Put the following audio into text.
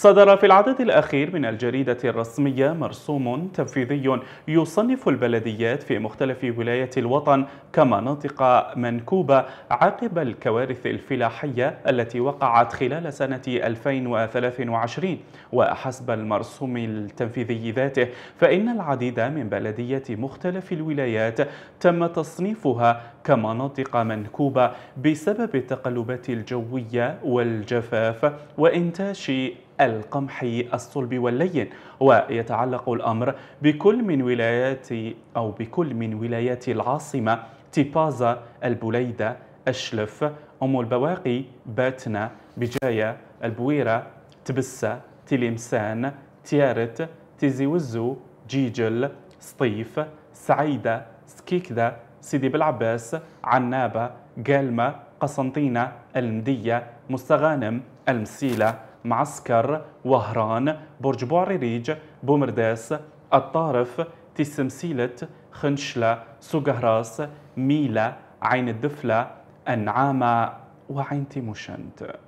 صدر في العدد الأخير من الجريدة الرسمية مرسوم تنفيذي يصنف البلديات في مختلف ولايات الوطن كمناطق منكوبة عقب الكوارث الفلاحية التي وقعت خلال سنة 2023 وحسب المرسوم التنفيذي ذاته فإن العديد من بلديات مختلف الولايات تم تصنيفها كمناطق منكوبة بسبب التقلبات الجوية والجفاف وإنتاج القمح الصلب واللين ويتعلق الأمر بكل من ولايات أو بكل من ولايات العاصمة تيبازا البليدة أشلف أم البواقي باتنا بجاية البويرة تبسة تلمسان تيارت تيزيوزو جيجل سطيف سعيدة سكيكدا سيدي بلعباس عنابة جالمة قسنطينة المدية مستغانم المسيلة معسكر وهران برج بوعريريج بومرداس الطارف تسمسيلة خنشلة سوغهراس ميلة عين الدفلة النعامة وعين تيموشنت